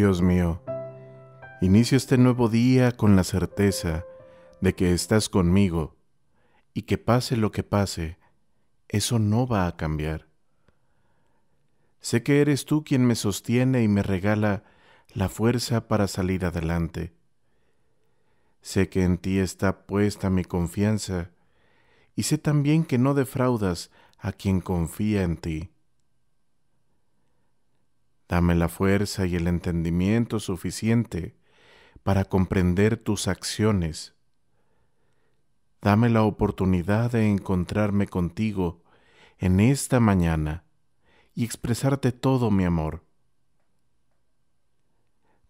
Dios mío, inicio este nuevo día con la certeza de que estás conmigo y que pase lo que pase, eso no va a cambiar. Sé que eres tú quien me sostiene y me regala la fuerza para salir adelante. Sé que en ti está puesta mi confianza y sé también que no defraudas a quien confía en ti. Dame la fuerza y el entendimiento suficiente para comprender tus acciones. Dame la oportunidad de encontrarme contigo en esta mañana y expresarte todo mi amor.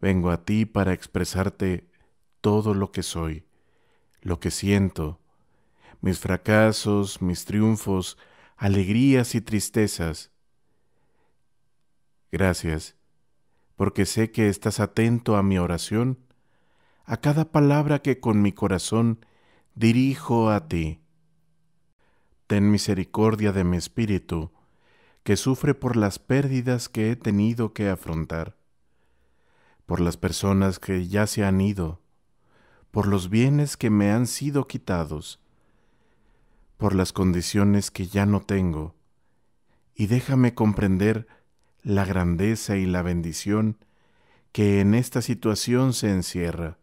Vengo a ti para expresarte todo lo que soy, lo que siento, mis fracasos, mis triunfos, alegrías y tristezas Gracias, porque sé que estás atento a mi oración, a cada palabra que con mi corazón dirijo a ti. Ten misericordia de mi espíritu, que sufre por las pérdidas que he tenido que afrontar, por las personas que ya se han ido, por los bienes que me han sido quitados, por las condiciones que ya no tengo, y déjame comprender la grandeza y la bendición que en esta situación se encierra.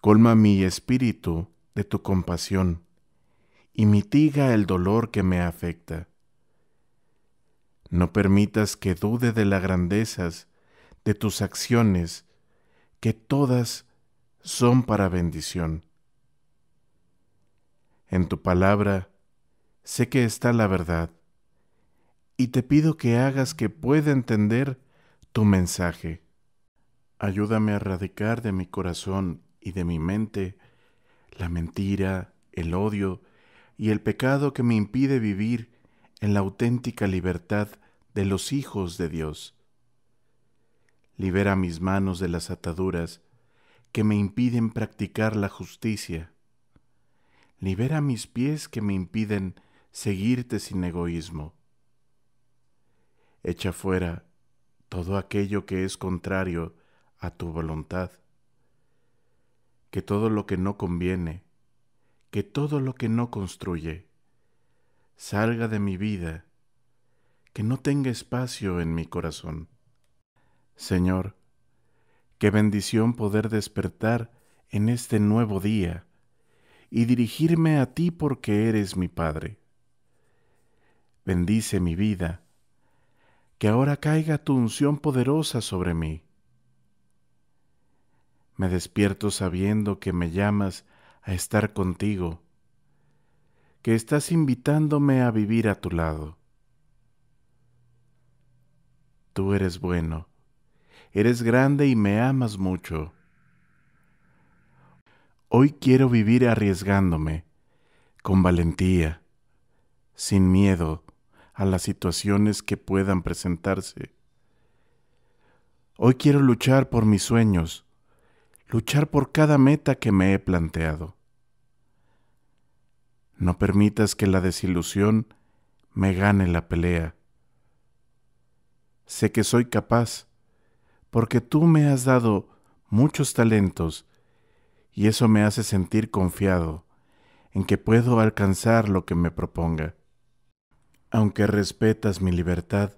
Colma mi espíritu de tu compasión y mitiga el dolor que me afecta. No permitas que dude de las grandezas de tus acciones, que todas son para bendición. En tu palabra sé que está la verdad y te pido que hagas que pueda entender tu mensaje. Ayúdame a erradicar de mi corazón y de mi mente la mentira, el odio y el pecado que me impide vivir en la auténtica libertad de los hijos de Dios. Libera mis manos de las ataduras que me impiden practicar la justicia. Libera mis pies que me impiden seguirte sin egoísmo. Echa fuera todo aquello que es contrario a tu voluntad, que todo lo que no conviene, que todo lo que no construye, salga de mi vida, que no tenga espacio en mi corazón. Señor, qué bendición poder despertar en este nuevo día y dirigirme a ti porque eres mi Padre. Bendice mi vida, que ahora caiga tu unción poderosa sobre mí. Me despierto sabiendo que me llamas a estar contigo, que estás invitándome a vivir a tu lado. Tú eres bueno, eres grande y me amas mucho. Hoy quiero vivir arriesgándome, con valentía, sin miedo, a las situaciones que puedan presentarse. Hoy quiero luchar por mis sueños, luchar por cada meta que me he planteado. No permitas que la desilusión me gane la pelea. Sé que soy capaz, porque tú me has dado muchos talentos y eso me hace sentir confiado en que puedo alcanzar lo que me proponga. Aunque respetas mi libertad,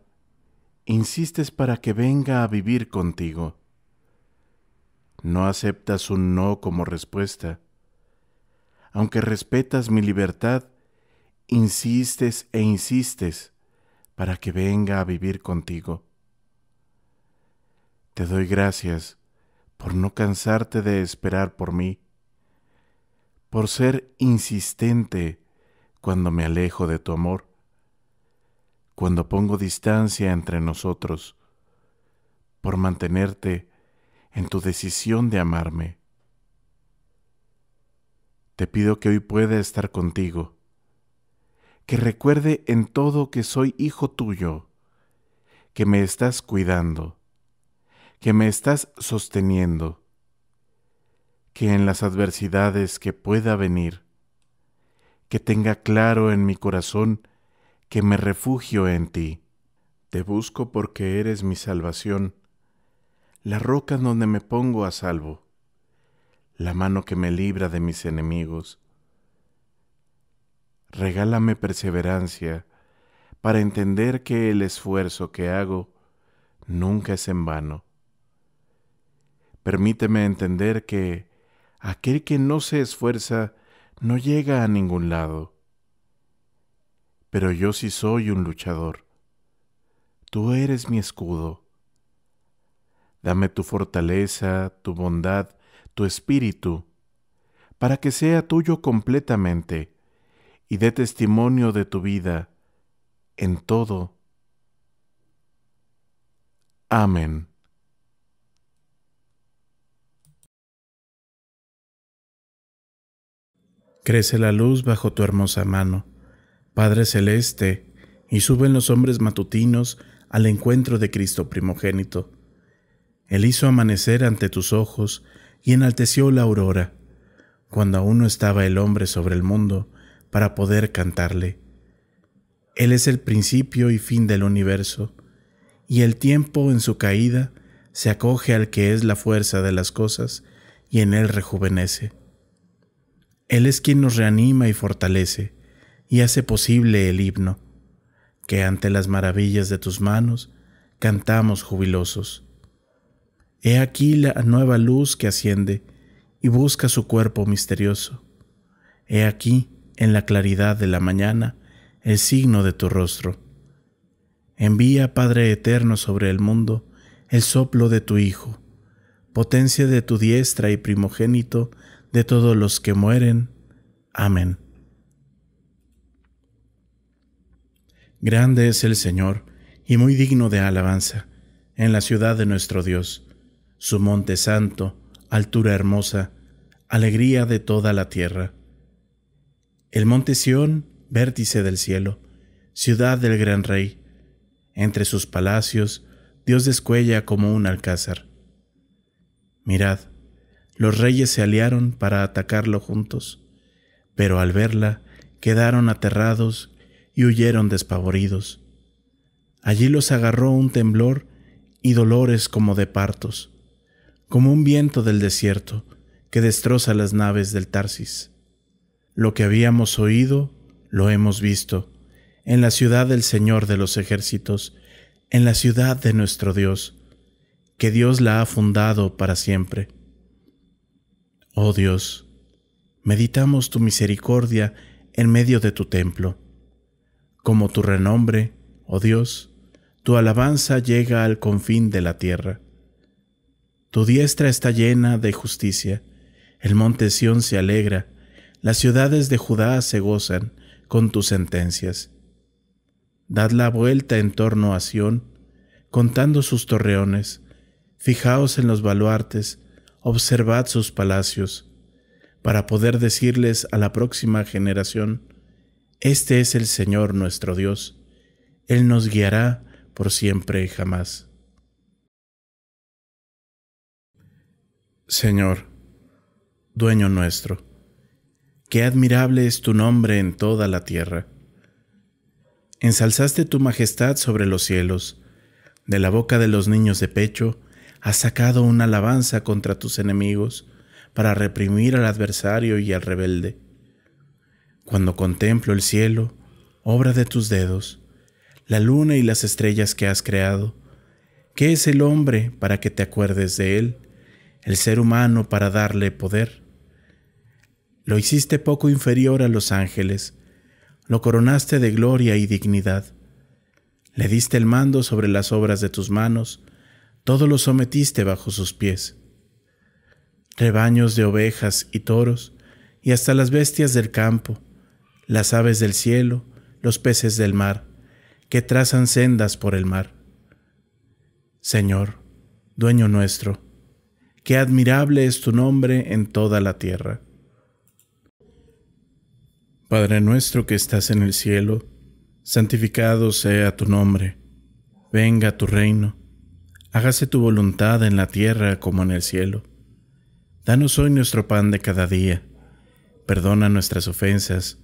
insistes para que venga a vivir contigo. No aceptas un no como respuesta. Aunque respetas mi libertad, insistes e insistes para que venga a vivir contigo. Te doy gracias por no cansarte de esperar por mí, por ser insistente cuando me alejo de tu amor cuando pongo distancia entre nosotros, por mantenerte en tu decisión de amarme. Te pido que hoy pueda estar contigo, que recuerde en todo que soy hijo tuyo, que me estás cuidando, que me estás sosteniendo, que en las adversidades que pueda venir, que tenga claro en mi corazón que me refugio en ti. Te busco porque eres mi salvación, la roca donde me pongo a salvo, la mano que me libra de mis enemigos. Regálame perseverancia para entender que el esfuerzo que hago nunca es en vano. Permíteme entender que aquel que no se esfuerza no llega a ningún lado pero yo sí soy un luchador. Tú eres mi escudo. Dame tu fortaleza, tu bondad, tu espíritu, para que sea tuyo completamente y dé testimonio de tu vida en todo. Amén. Crece la luz bajo tu hermosa mano Padre Celeste, y suben los hombres matutinos al encuentro de Cristo primogénito. Él hizo amanecer ante tus ojos y enalteció la aurora, cuando aún no estaba el hombre sobre el mundo para poder cantarle. Él es el principio y fin del universo, y el tiempo en su caída se acoge al que es la fuerza de las cosas y en él rejuvenece. Él es quien nos reanima y fortalece, y hace posible el himno, que ante las maravillas de tus manos cantamos jubilosos. He aquí la nueva luz que asciende y busca su cuerpo misterioso. He aquí, en la claridad de la mañana, el signo de tu rostro. Envía, Padre eterno, sobre el mundo el soplo de tu Hijo, potencia de tu diestra y primogénito de todos los que mueren. Amén. Grande es el Señor, y muy digno de alabanza, en la ciudad de nuestro Dios, su monte santo, altura hermosa, alegría de toda la tierra. El monte Sión, vértice del cielo, ciudad del gran rey, entre sus palacios, Dios descuella como un alcázar. Mirad, los reyes se aliaron para atacarlo juntos, pero al verla quedaron aterrados y huyeron despavoridos. Allí los agarró un temblor y dolores como de partos, como un viento del desierto que destroza las naves del Tarsis. Lo que habíamos oído, lo hemos visto, en la ciudad del Señor de los ejércitos, en la ciudad de nuestro Dios, que Dios la ha fundado para siempre. Oh Dios, meditamos tu misericordia en medio de tu templo como tu renombre, oh Dios, tu alabanza llega al confín de la tierra. Tu diestra está llena de justicia, el monte Sión se alegra, las ciudades de Judá se gozan con tus sentencias. Dad la vuelta en torno a Sión, contando sus torreones, fijaos en los baluartes, observad sus palacios, para poder decirles a la próxima generación, este es el Señor nuestro Dios. Él nos guiará por siempre y jamás. Señor, dueño nuestro, qué admirable es tu nombre en toda la tierra. Ensalzaste tu majestad sobre los cielos, de la boca de los niños de pecho, has sacado una alabanza contra tus enemigos para reprimir al adversario y al rebelde. Cuando contemplo el cielo, obra de tus dedos, la luna y las estrellas que has creado, ¿qué es el hombre para que te acuerdes de él? El ser humano para darle poder. Lo hiciste poco inferior a los ángeles, lo coronaste de gloria y dignidad. Le diste el mando sobre las obras de tus manos, todo lo sometiste bajo sus pies. Rebaños de ovejas y toros, y hasta las bestias del campo, las aves del cielo, los peces del mar, que trazan sendas por el mar. Señor, dueño nuestro, qué admirable es tu nombre en toda la tierra. Padre nuestro que estás en el cielo, santificado sea tu nombre, venga tu reino, hágase tu voluntad en la tierra como en el cielo. Danos hoy nuestro pan de cada día, perdona nuestras ofensas,